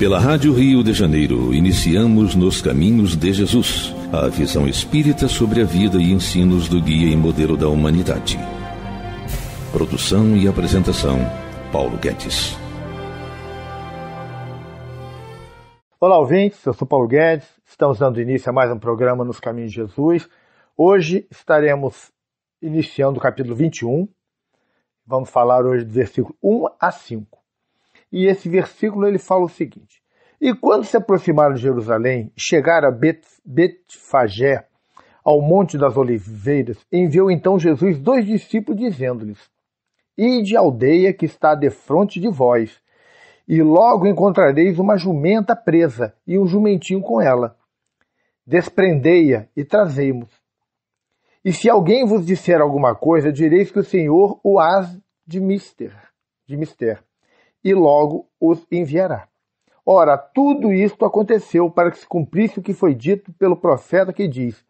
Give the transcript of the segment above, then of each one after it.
Pela Rádio Rio de Janeiro, iniciamos Nos Caminhos de Jesus, a visão espírita sobre a vida e ensinos do guia e modelo da humanidade. Produção e apresentação, Paulo Guedes. Olá, ouvintes, eu sou Paulo Guedes, estamos dando início a mais um programa Nos Caminhos de Jesus. Hoje estaremos iniciando o capítulo 21, vamos falar hoje do versículo 1 a 5. E esse versículo ele fala o seguinte: E quando se aproximaram de Jerusalém, chegaram a Bet, Betfagé, ao Monte das Oliveiras, enviou então Jesus dois discípulos, dizendo-lhes: Ide à aldeia que está defronte de vós, e logo encontrareis uma jumenta presa e um jumentinho com ela. Desprendei-a e trazei-mos. E se alguém vos disser alguma coisa, direis que o Senhor o has de mister, de mister e logo os enviará. Ora, tudo isto aconteceu para que se cumprisse o que foi dito pelo profeta que diz: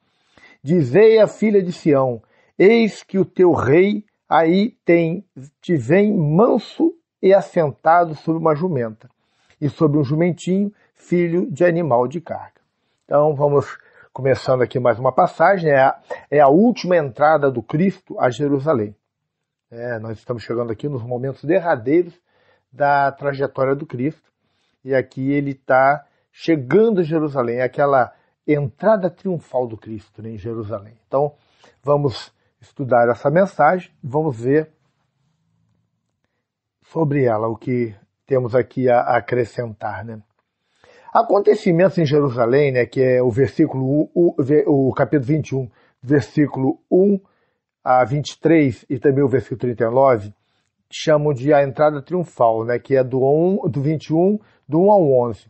Dizei à filha de Sião: Eis que o teu rei aí tem, te vem manso e assentado sobre uma jumenta, e sobre um jumentinho, filho de animal de carga. Então vamos começando aqui mais uma passagem, é né? a, é a última entrada do Cristo a Jerusalém. É, nós estamos chegando aqui nos momentos derradeiros da trajetória do Cristo. E aqui ele está chegando a Jerusalém, é aquela entrada triunfal do Cristo né, em Jerusalém. Então, vamos estudar essa mensagem, vamos ver sobre ela o que temos aqui a acrescentar, né? Acontecimentos em Jerusalém, né, que é o versículo o, o capítulo 21, versículo 1 a 23 e também o versículo 39, chamam de a entrada triunfal, né, que é do, on, do 21, do 1 ao 11.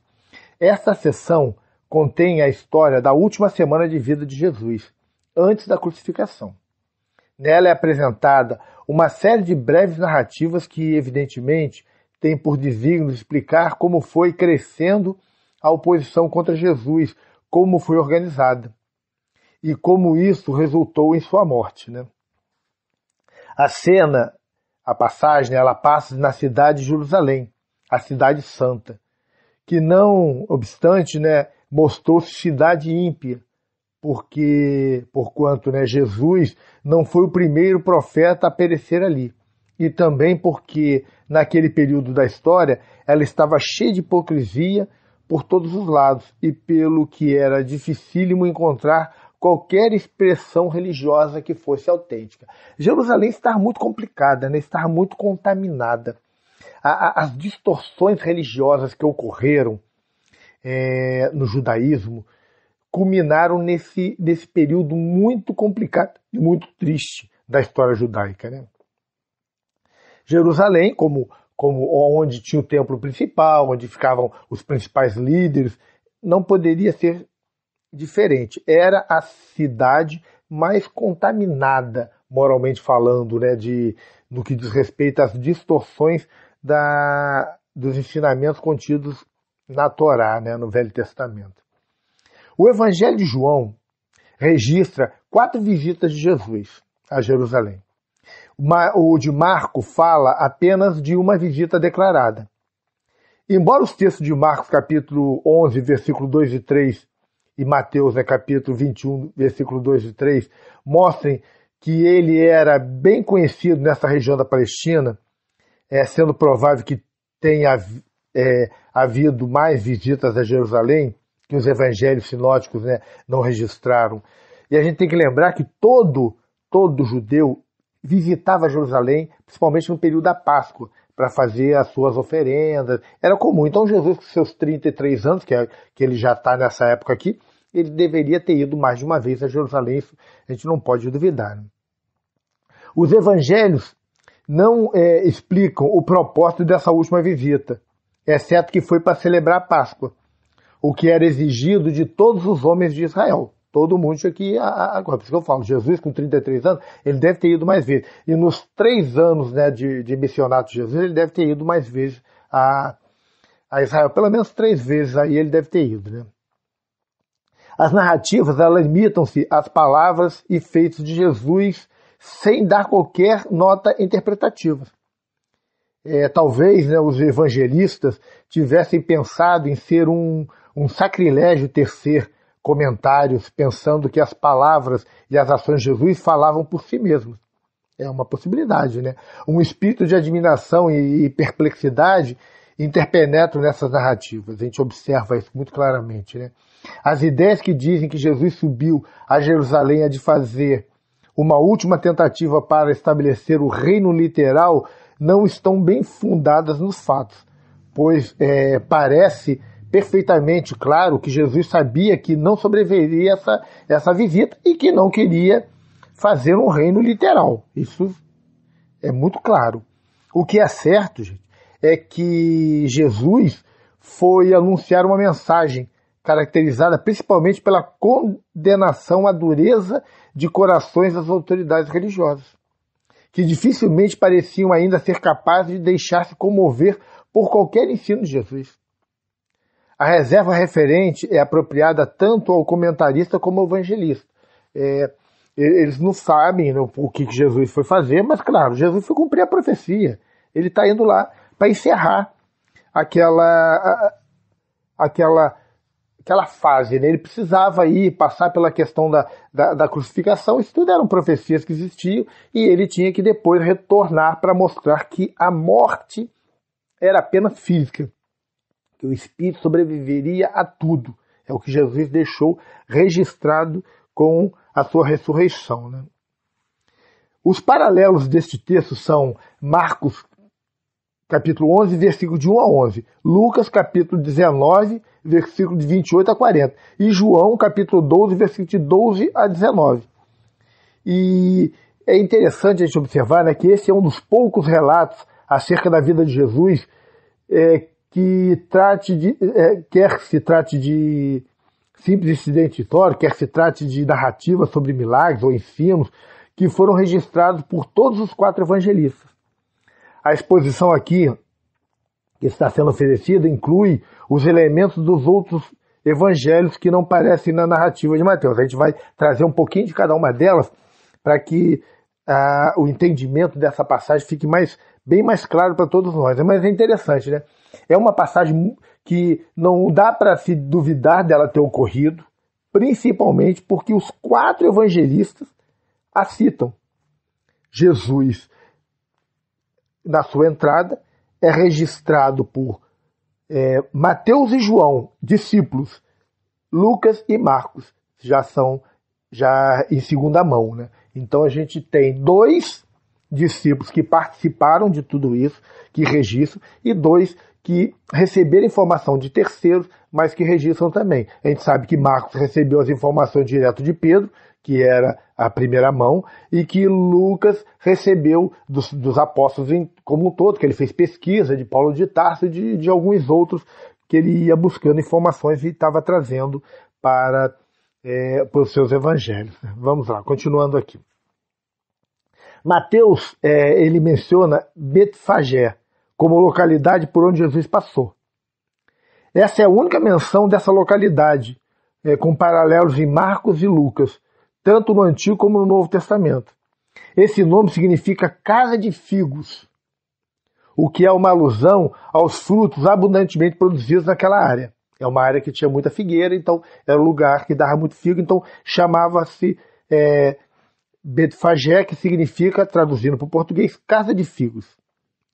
Essa sessão contém a história da última semana de vida de Jesus, antes da crucificação. Nela é apresentada uma série de breves narrativas que, evidentemente, têm por desígnio explicar como foi crescendo a oposição contra Jesus, como foi organizada e como isso resultou em sua morte. Né? A cena a passagem ela passa na cidade de Jerusalém, a cidade santa, que não obstante, né, mostrou-se cidade ímpia, porque porquanto, né, Jesus não foi o primeiro profeta a perecer ali. E também porque naquele período da história ela estava cheia de hipocrisia por todos os lados e pelo que era dificílimo encontrar qualquer expressão religiosa que fosse autêntica. Jerusalém está muito complicada, né? está muito contaminada. A, a, as distorções religiosas que ocorreram é, no judaísmo culminaram nesse, nesse período muito complicado e muito triste da história judaica. Né? Jerusalém, como, como onde tinha o templo principal, onde ficavam os principais líderes, não poderia ser diferente. Era a cidade mais contaminada, moralmente falando, né, de, no que diz respeito às distorções da, dos ensinamentos contidos na Torá, né, no Velho Testamento. O Evangelho de João registra quatro visitas de Jesus a Jerusalém. O de Marco fala apenas de uma visita declarada. Embora os textos de Marcos, capítulo 11, versículo 2 e 3, e Mateus, né, capítulo 21, versículo 2 e 3, mostrem que ele era bem conhecido nessa região da Palestina, é, sendo provável que tenha é, havido mais visitas a Jerusalém, que os evangelhos sinóticos né, não registraram. E a gente tem que lembrar que todo, todo judeu visitava Jerusalém, principalmente no período da Páscoa, para fazer as suas oferendas. Era comum. Então Jesus, com seus 33 anos, que, é, que ele já está nessa época aqui, ele deveria ter ido mais de uma vez a Jerusalém, a gente não pode duvidar. Né? Os evangelhos não é, explicam o propósito dessa última visita, exceto que foi para celebrar a Páscoa, o que era exigido de todos os homens de Israel. Todo mundo aqui, agora. Por isso que eu falo, Jesus com 33 anos, ele deve ter ido mais vezes. E nos três anos né, de, de missionato de Jesus, ele deve ter ido mais vezes a, a Israel. Pelo menos três vezes aí ele deve ter ido. Né? As narrativas elas limitam-se às palavras e feitos de Jesus sem dar qualquer nota interpretativa. É, talvez né, os evangelistas tivessem pensado em ser um, um sacrilégio tecer comentários, pensando que as palavras e as ações de Jesus falavam por si mesmos. É uma possibilidade, né? Um espírito de admiração e perplexidade interpenetram nessas narrativas. A gente observa isso muito claramente, né? As ideias que dizem que Jesus subiu a Jerusalém a de fazer uma última tentativa para estabelecer o reino literal não estão bem fundadas nos fatos, pois é, parece perfeitamente claro que Jesus sabia que não sobreviveria essa, essa visita e que não queria fazer um reino literal. Isso é muito claro. O que é certo, gente, é que Jesus foi anunciar uma mensagem caracterizada principalmente pela condenação à dureza de corações das autoridades religiosas, que dificilmente pareciam ainda ser capazes de deixar-se comover por qualquer ensino de Jesus. A reserva referente é apropriada tanto ao comentarista como ao evangelista. É, eles não sabem né, o que Jesus foi fazer, mas claro, Jesus foi cumprir a profecia. Ele está indo lá para encerrar aquela, aquela aquela fase, né? ele precisava ir passar pela questão da, da, da, crucificação, isso tudo eram profecias que existiam, e ele tinha que depois retornar para mostrar que a morte era apenas física, que o espírito sobreviveria a tudo. É o que Jesus deixou registrado com a sua ressurreição. Né? Os paralelos deste texto são Marcos capítulo 11, versículo de 1 a 11, Lucas capítulo 19, versículo de 28 a 40. E João, capítulo 12, versículo de 12 a 19. E é interessante a gente observar né, que esse é um dos poucos relatos acerca da vida de Jesus é, que trate de, é, quer se trate de simples incidente histórico, quer se trate de narrativa sobre milagres ou ensinos que foram registrados por todos os quatro evangelistas. A exposição aqui que está sendo oferecida inclui os elementos dos outros evangelhos que não aparecem na narrativa de Mateus. A gente vai trazer um pouquinho de cada uma delas para que ah, o entendimento dessa passagem fique mais, bem mais claro para todos nós. Mas é interessante, né? É uma passagem que não dá para se duvidar dela ter ocorrido, principalmente porque os quatro evangelistas a citam. Jesus, na sua entrada, é registrado por é, Mateus e João, discípulos, Lucas e Marcos, já são já em segunda mão, né? Então a gente tem dois discípulos que participaram de tudo isso, que registram, e dois que receberam informação de terceiros mas que registram também. A gente sabe que Marcos recebeu as informações direto de Pedro, que era a primeira mão, e que Lucas recebeu dos, dos apóstolos em, como um todo, que ele fez pesquisa de Paulo de Tarso e de, de alguns outros que ele ia buscando informações e estava trazendo para, é, para os seus evangelhos. Vamos lá, continuando aqui. Mateus, é, ele menciona Betfagé como localidade por onde Jesus passou. Essa é a única menção dessa localidade, é, com paralelos em Marcos e Lucas, tanto no Antigo como no Novo Testamento. Esse nome significa casa de figos, o que é uma alusão aos frutos abundantemente produzidos naquela área. É uma área que tinha muita figueira, então era um lugar que dava muito figo, então chamava-se é, Betfagé, que significa, traduzindo para o português, casa de figos.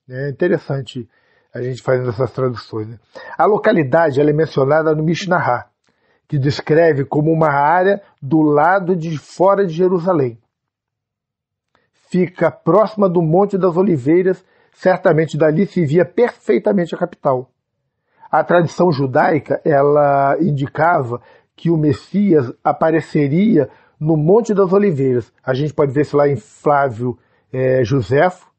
É interessante a gente fazendo essas traduções. Né? A localidade é mencionada no Mishnah, que descreve como uma área do lado de fora de Jerusalém. Fica próxima do Monte das Oliveiras, certamente dali se via perfeitamente a capital. A tradição judaica ela indicava que o Messias apareceria no Monte das Oliveiras. A gente pode ver isso lá em Flávio é, Josefo,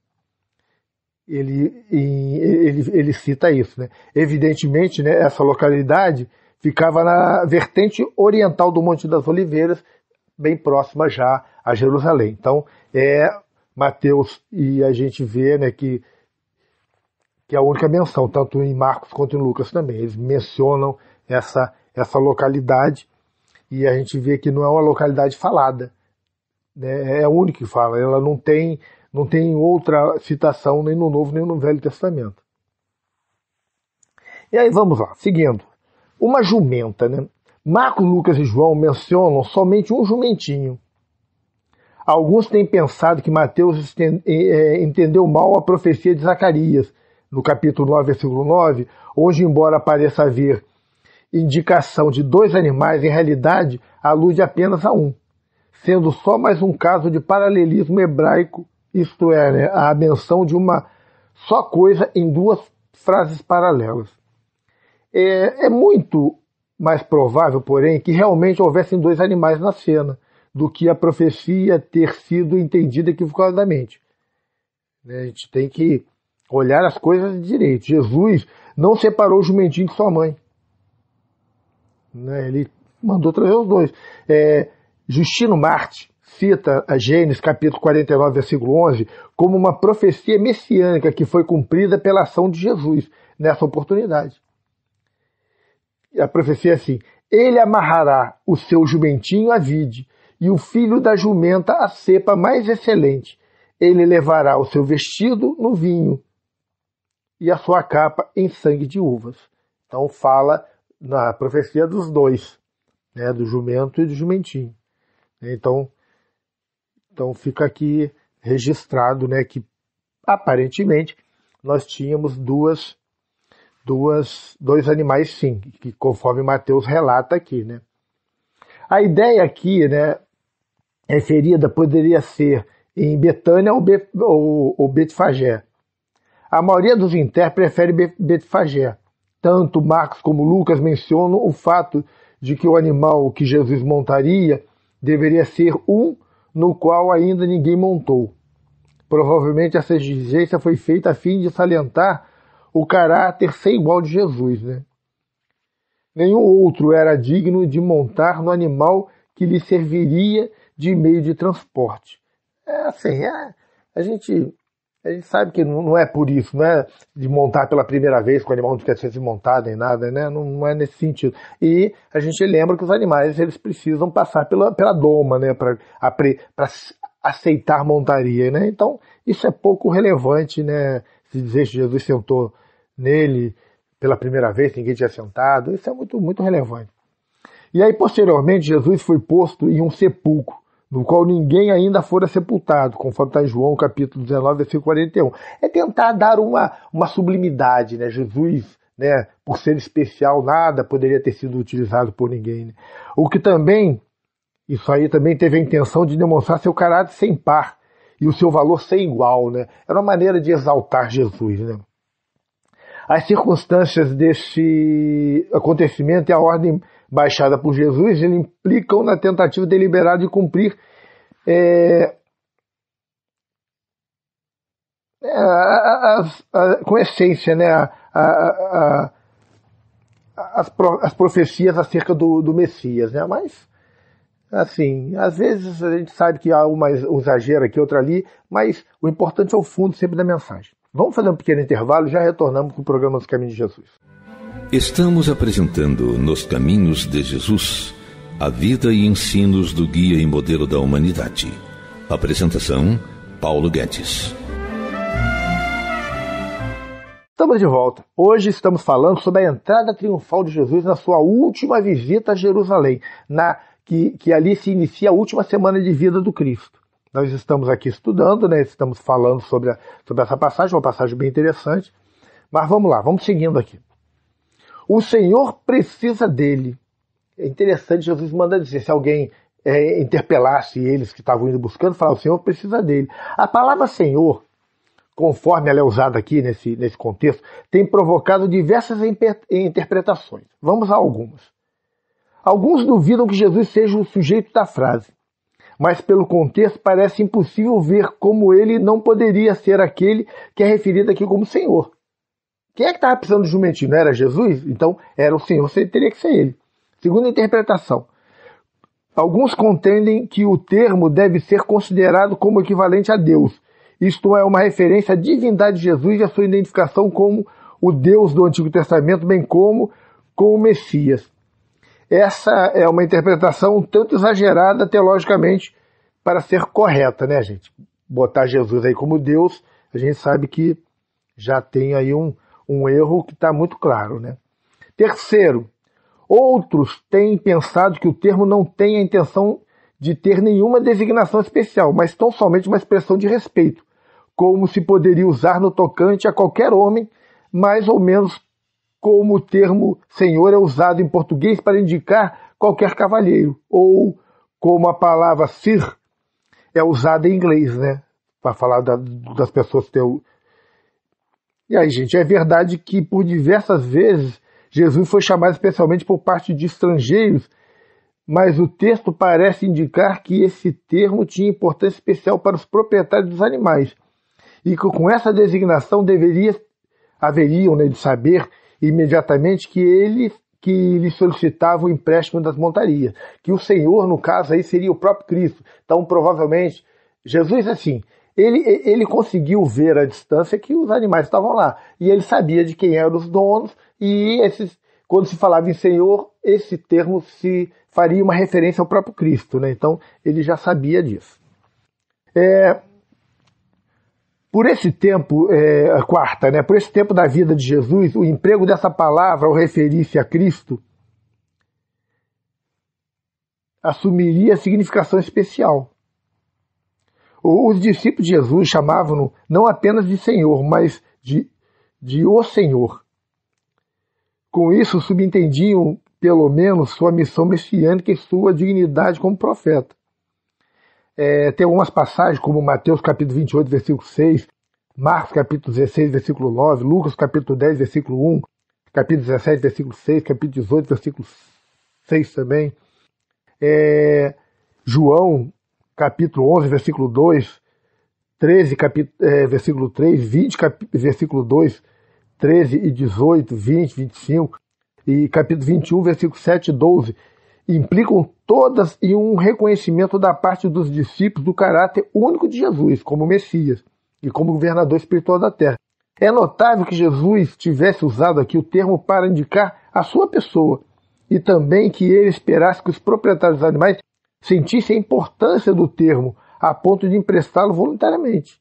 ele, ele, ele cita isso. Né? Evidentemente, né, essa localidade ficava na vertente oriental do Monte das Oliveiras, bem próxima já a Jerusalém. Então, é Mateus, e a gente vê né, que, que é a única menção, tanto em Marcos quanto em Lucas também. Eles mencionam essa, essa localidade e a gente vê que não é uma localidade falada. Né? É, é a única que fala, ela não tem não tem outra citação nem no Novo nem no Velho Testamento. E aí vamos lá, seguindo. Uma jumenta, né? Marcos, Lucas e João mencionam somente um jumentinho. Alguns têm pensado que Mateus eh, eh, entendeu mal a profecia de Zacarias, no capítulo 9, versículo 9, onde, embora pareça haver indicação de dois animais, em realidade alude apenas a um, sendo só mais um caso de paralelismo hebraico isto é, né, a menção de uma só coisa em duas frases paralelas. É, é muito mais provável, porém, que realmente houvessem dois animais na cena, do que a profecia ter sido entendida equivocadamente. Né, a gente tem que olhar as coisas direito. Jesus não separou o jumentinho de sua mãe. Né, ele mandou trazer os dois. É, Justino Marte, cita a Gênesis capítulo 49, versículo 11, como uma profecia messiânica que foi cumprida pela ação de Jesus nessa oportunidade. E a profecia é assim: Ele amarrará o seu jumentinho à vide e o filho da jumenta à cepa mais excelente. Ele levará o seu vestido no vinho e a sua capa em sangue de uvas. Então fala na profecia dos dois, né, do jumento e do jumentinho. Então então fica aqui registrado, né, que aparentemente nós tínhamos duas, duas, dois animais sim, que conforme Mateus relata aqui, né. A ideia aqui, né, referida é poderia ser em Betânia ou, Be, ou, ou Betfagé. A maioria dos intérpretes prefere Betfagé. Tanto Marcos como Lucas mencionam o fato de que o animal que Jesus montaria deveria ser um no qual ainda ninguém montou. Provavelmente essa exigência foi feita a fim de salientar o caráter sem igual de Jesus. Né? Nenhum outro era digno de montar no animal que lhe serviria de meio de transporte. É assim, é, a gente a gente sabe que não é por isso, não é de montar pela primeira vez com o animal não quer ser desmontado nem nada, né? Não, não, é nesse sentido. E a gente lembra que os animais eles precisam passar pela, pela doma, né? Para aceitar montaria, né? Então isso é pouco relevante, né? Se dizer que Jesus sentou nele pela primeira vez, ninguém tinha sentado, isso é muito muito relevante. E aí posteriormente Jesus foi posto em um sepulcro no qual ninguém ainda fora sepultado, conforme está em João capítulo 19, versículo 41. É tentar dar uma, uma sublimidade, né? Jesus, né, por ser especial, nada poderia ter sido utilizado por ninguém. Né? O que também, isso aí também teve a intenção de demonstrar seu caráter sem par e o seu valor sem igual, né? Era uma maneira de exaltar Jesus, né? As circunstâncias deste acontecimento e a ordem baixada por Jesus implicam na tentativa deliberada de cumprir é, é a, a, a, com essência né, as, pro, as profecias acerca do, do Messias. Né? Mas, assim, às vezes a gente sabe que há uma exagera aqui, outra ali, mas o importante é o fundo sempre da mensagem. Vamos fazer um pequeno intervalo, já retornamos com o programa dos Caminhos de Jesus. Estamos apresentando Nos Caminhos de Jesus a vida e ensinos do guia e modelo da humanidade. Apresentação: Paulo Guedes. Estamos de volta. Hoje estamos falando sobre a entrada triunfal de Jesus na sua última visita a Jerusalém, na que, que ali se inicia a última semana de vida do Cristo. Nós estamos aqui estudando, né? Estamos falando sobre, a, sobre essa passagem, uma passagem bem interessante. Mas vamos lá, vamos seguindo aqui. O Senhor precisa dele. É interessante, Jesus manda dizer, se alguém é, interpelasse eles que estavam indo buscando, falar, o Senhor precisa dele. A palavra Senhor, conforme ela é usada aqui nesse, nesse contexto, tem provocado diversas interpretações. Vamos a algumas. Alguns duvidam que Jesus seja o sujeito da frase, mas pelo contexto parece impossível ver como ele não poderia ser aquele que é referido aqui como Senhor. Quem é que estava precisando do jumentinho? Não era Jesus? Então era o Senhor, você teria que ser ele. Segunda interpretação. Alguns contendem que o termo deve ser considerado como equivalente a Deus. Isto é uma referência à divindade de Jesus e à sua identificação como o Deus do Antigo Testamento, bem como com o Messias. Essa é uma interpretação um tanto exagerada teologicamente para ser correta, né, gente? Botar Jesus aí como Deus, a gente sabe que já tem aí um, um erro que está muito claro. Né? Terceiro, outros têm pensado que o termo não tem a intenção de ter nenhuma designação especial, mas tão somente uma expressão de respeito, como se poderia usar no tocante a qualquer homem, mais ou menos como o termo senhor é usado em português para indicar qualquer cavalheiro, ou como a palavra sir é usada em inglês, né? Para falar da, das pessoas que têm e aí, gente, é verdade que por diversas vezes Jesus foi chamado especialmente por parte de estrangeiros, mas o texto parece indicar que esse termo tinha importância especial para os proprietários dos animais e que com essa designação deveria, haveriam né, de saber imediatamente que ele que lhe solicitava o empréstimo das montarias, que o Senhor, no caso aí, seria o próprio Cristo. Então, provavelmente, Jesus, assim, ele, ele conseguiu ver à distância que os animais estavam lá. E ele sabia de quem eram os donos, e esses, quando se falava em Senhor, esse termo se faria uma referência ao próprio Cristo. Né? Então, ele já sabia disso. É, por esse tempo, é, a quarta, né, por esse tempo da vida de Jesus, o emprego dessa palavra ao referir-se a Cristo assumiria significação especial. Os discípulos de Jesus chamavam-no não apenas de Senhor, mas de, de O Senhor. Com isso, subentendiam, pelo menos, sua missão messiânica e sua dignidade como profeta. É, tem algumas passagens, como Mateus capítulo 28, versículo 6, Marcos capítulo 16, versículo 9, Lucas capítulo 10, versículo 1, capítulo 17, versículo 6, capítulo 18, versículo 6 também. É, João capítulo 11, versículo 2, 13, capítulo, é, versículo 3, 20, cap, versículo 2, 13 e 18, 20, 25 e capítulo 21, versículo 7 e 12, implicam todas em um reconhecimento da parte dos discípulos do caráter único de Jesus como Messias e como governador espiritual da terra. É notável que Jesus tivesse usado aqui o termo para indicar a sua pessoa e também que ele esperasse que os proprietários dos animais sentisse a importância do termo a ponto de emprestá-lo voluntariamente.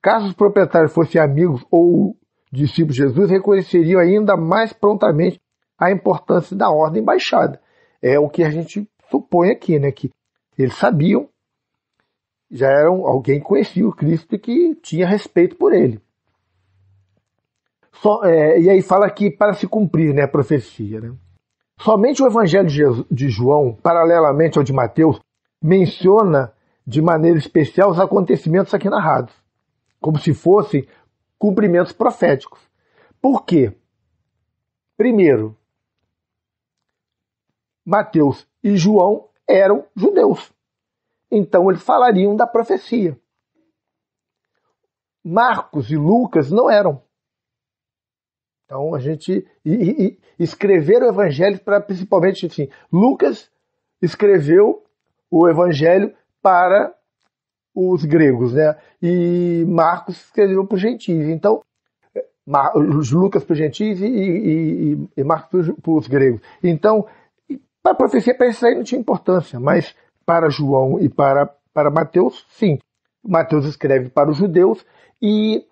Caso os proprietários fossem amigos ou discípulos de Jesus, reconheceriam ainda mais prontamente a importância da ordem baixada. É o que a gente supõe aqui, né? Que eles sabiam, já eram alguém que conhecia o Cristo e que tinha respeito por ele. Só, é, e aí fala que para se cumprir né, a profecia. Né? Somente o Evangelho de João, paralelamente ao de Mateus, menciona de maneira especial os acontecimentos aqui narrados, como se fossem cumprimentos proféticos. Por quê? Primeiro, Mateus e João eram judeus. Então eles falariam da profecia. Marcos e Lucas não eram. Então a gente e, e, e escrever o evangelho para principalmente, enfim, Lucas escreveu o evangelho para os gregos, né? E Marcos escreveu para então, é, os gentis. Então Mar, Lucas para os gentios e, e, e Marcos para os gregos. Então para a profecia para isso aí não tinha importância, mas para João e para para Mateus, sim. Mateus escreve para os judeus e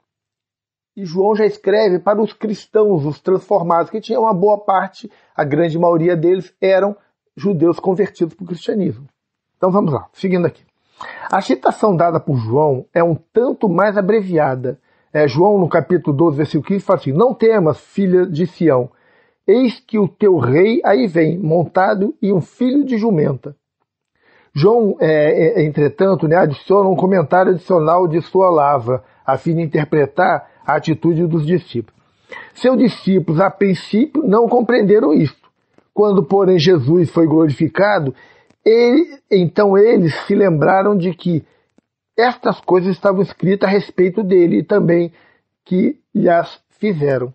e João já escreve para os cristãos, os transformados, que tinha uma boa parte, a grande maioria deles eram judeus convertidos para o cristianismo. Então vamos lá, seguindo aqui. A citação dada por João é um tanto mais abreviada. É, João, no capítulo 12, versículo 15, fala assim: Não temas, filha de Sião, eis que o teu rei aí vem, montado e um filho de jumenta. João, é, é, entretanto, né, adiciona um comentário adicional de sua lava, a fim de interpretar a atitude dos discípulos. Seus discípulos, a princípio, não compreenderam isto. Quando, porém, Jesus foi glorificado, ele, então eles se lembraram de que estas coisas estavam escritas a respeito dele e também que as fizeram.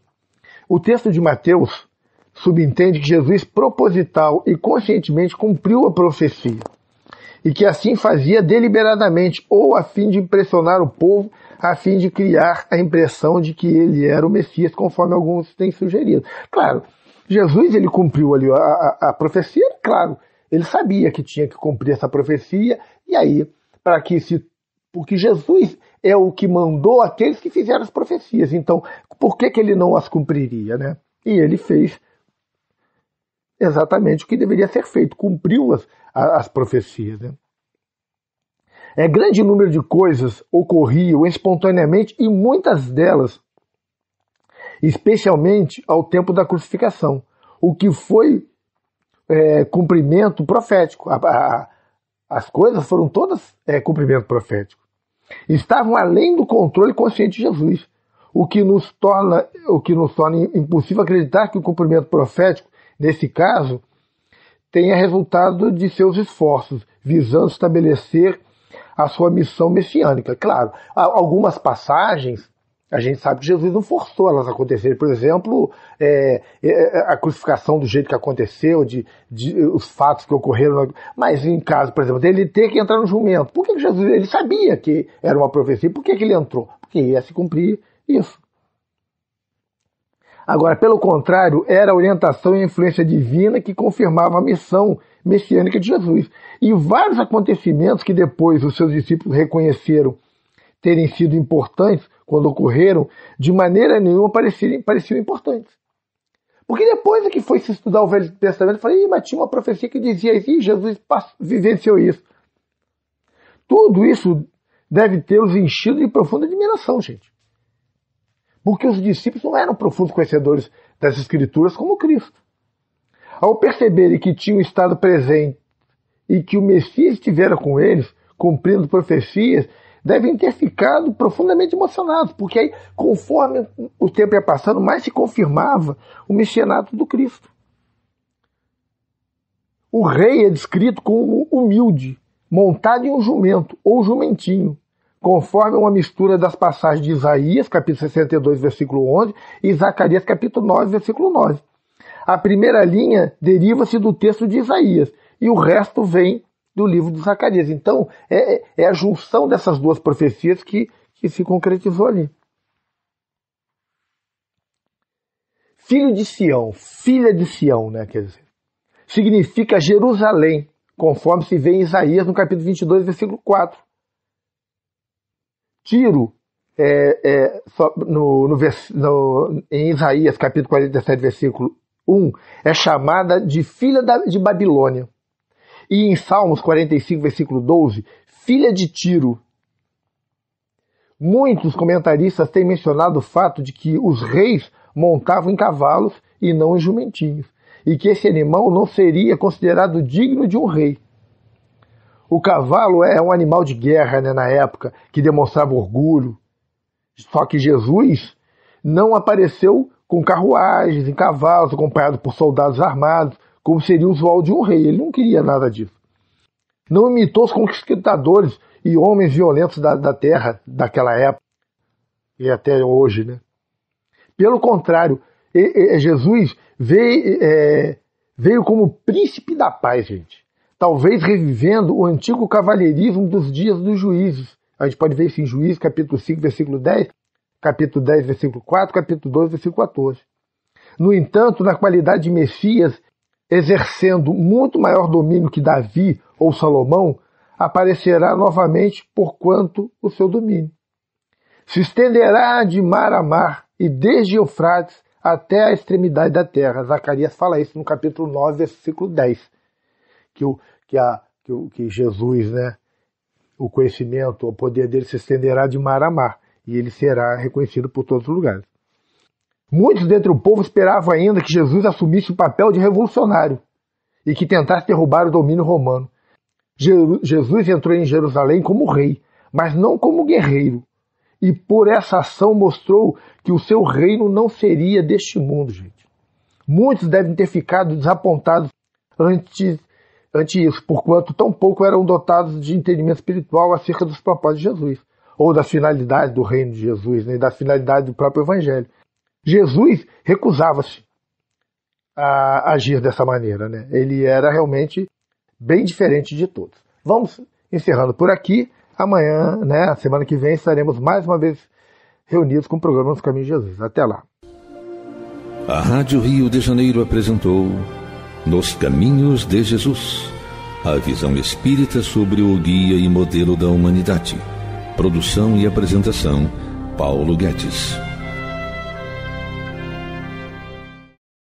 O texto de Mateus subentende que Jesus proposital e conscientemente cumpriu a profecia e que assim fazia deliberadamente ou a fim de impressionar o povo a fim de criar a impressão de que ele era o Messias, conforme alguns têm sugerido. Claro, Jesus ele cumpriu ali a, a, a profecia, claro, ele sabia que tinha que cumprir essa profecia, e aí, para que se. Porque Jesus é o que mandou aqueles que fizeram as profecias, então por que, que ele não as cumpriria, né? E ele fez exatamente o que deveria ser feito, cumpriu as, as profecias. Né? É, grande número de coisas ocorriam espontaneamente e muitas delas, especialmente ao tempo da crucificação, o que foi é, cumprimento profético. A, a, as coisas foram todas é, cumprimento profético. Estavam além do controle consciente de Jesus, o que nos torna, o que nos torna impossível acreditar que o cumprimento profético, nesse caso, tenha resultado de seus esforços, visando estabelecer a sua missão messiânica. Claro, algumas passagens a gente sabe que Jesus não forçou elas a acontecerem. Por exemplo, é, é, é, a crucificação do jeito que aconteceu, de, de, os fatos que ocorreram. Mas em caso, por exemplo, dele ter que entrar no jumento. Por que Jesus, ele sabia que era uma profecia, por que, que ele entrou? Porque ia se cumprir isso. Agora, pelo contrário, era a orientação e a influência divina que confirmava a missão messiânica de Jesus. E vários acontecimentos que depois os seus discípulos reconheceram terem sido importantes quando ocorreram, de maneira nenhuma pareciam, pareciam importantes. Porque depois é que foi se estudar o Velho Testamento, eu falei, mas tinha uma profecia que dizia isso, e Jesus vivenciou isso. Tudo isso deve tê-los enchido de profunda admiração, gente. Porque os discípulos não eram profundos conhecedores das Escrituras como Cristo. Ao perceberem que tinham estado presente e que o Messias estivera com eles, cumprindo profecias, devem ter ficado profundamente emocionados, porque aí, conforme o tempo ia passando, mais se confirmava o missionato do Cristo. O rei é descrito como humilde, montado em um jumento ou jumentinho, conforme uma mistura das passagens de Isaías, capítulo 62, versículo 11, e Zacarias, capítulo 9, versículo 9. A primeira linha deriva-se do texto de Isaías e o resto vem do livro de Zacarias. Então, é, é, é a junção dessas duas profecias que, que se concretizou ali. Filho de Sião, filha de Sião, né? Quer dizer, significa Jerusalém, conforme se vê em Isaías no capítulo 22, versículo 4. Tiro, é, é, no, no, no, em Isaías capítulo 47, versículo 1 é chamada de filha de Babilônia. E em Salmos 45, versículo 12, filha de Tiro. Muitos comentaristas têm mencionado o fato de que os reis montavam em cavalos e não em jumentinhos, e que esse animal não seria considerado digno de um rei. O cavalo é um animal de guerra né, na época, que demonstrava orgulho. Só que Jesus não apareceu com carruagens, em cavalos, acompanhado por soldados armados, como seria usual de um rei. Ele não queria nada disso. Não imitou os conquistadores e homens violentos da, da terra daquela época e até hoje, né? Pelo contrário, é, Jesus veio, é, veio como príncipe da paz, gente. Talvez revivendo o antigo cavalheirismo dos dias dos juízes. A gente pode ver isso em Juízes, capítulo 5, versículo 10, capítulo 10, versículo 4, capítulo 12, versículo 14. No entanto, na qualidade de Messias, exercendo muito maior domínio que Davi ou Salomão, aparecerá novamente por quanto o seu domínio. Se estenderá de mar a mar e desde Eufrates até a extremidade da terra. Zacarias fala isso no capítulo 9, versículo 10. Que, o, que, a, que, o, que Jesus, né, o conhecimento, o poder dele se estenderá de mar a mar e ele será reconhecido por todos os lugares. Muitos dentre o povo esperavam ainda que Jesus assumisse o papel de revolucionário e que tentasse derrubar o domínio romano. Jesus entrou em Jerusalém como rei, mas não como guerreiro. E por essa ação mostrou que o seu reino não seria deste mundo, gente. Muitos devem ter ficado desapontados antes ante isso, porquanto tão pouco eram dotados de entendimento espiritual acerca dos propósitos de Jesus ou da finalidade do reino de Jesus, nem das da finalidade do próprio Evangelho. Jesus recusava-se a agir dessa maneira. Né? Ele era realmente bem diferente de todos. Vamos encerrando por aqui. Amanhã, né, semana que vem, estaremos mais uma vez reunidos com o programa Nos Caminhos de Jesus. Até lá. A Rádio Rio de Janeiro apresentou Nos Caminhos de Jesus a visão espírita sobre o guia e modelo da humanidade. Produção e apresentação: Paulo Guedes.